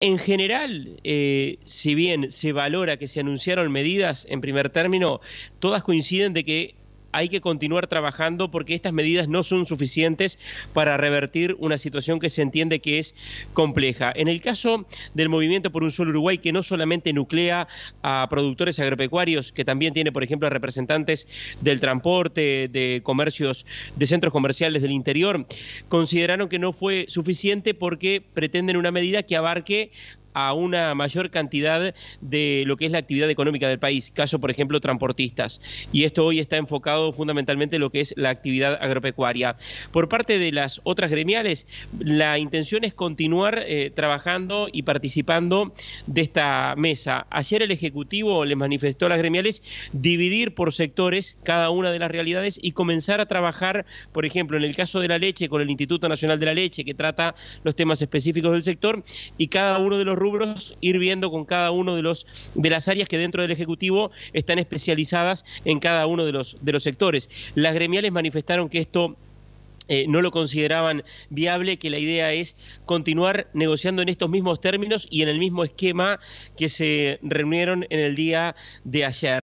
En general, eh, si bien se valora que se anunciaron medidas, en primer término, todas coinciden de que hay que continuar trabajando porque estas medidas no son suficientes para revertir una situación que se entiende que es compleja. En el caso del movimiento por un solo Uruguay, que no solamente nuclea a productores agropecuarios, que también tiene, por ejemplo, a representantes del transporte, de comercios, de centros comerciales del interior, consideraron que no fue suficiente porque pretenden una medida que abarque a una mayor cantidad de lo que es la actividad económica del país, caso por ejemplo transportistas. Y esto hoy está enfocado fundamentalmente en lo que es la actividad agropecuaria. Por parte de las otras gremiales, la intención es continuar eh, trabajando y participando de esta mesa. Ayer el Ejecutivo les manifestó a las gremiales dividir por sectores cada una de las realidades y comenzar a trabajar, por ejemplo, en el caso de la leche, con el Instituto Nacional de la Leche, que trata los temas específicos del sector, y cada uno de los rubros ir viendo con cada uno de los de las áreas que dentro del Ejecutivo están especializadas en cada uno de los, de los sectores. Las gremiales manifestaron que esto eh, no lo consideraban viable, que la idea es continuar negociando en estos mismos términos y en el mismo esquema que se reunieron en el día de ayer.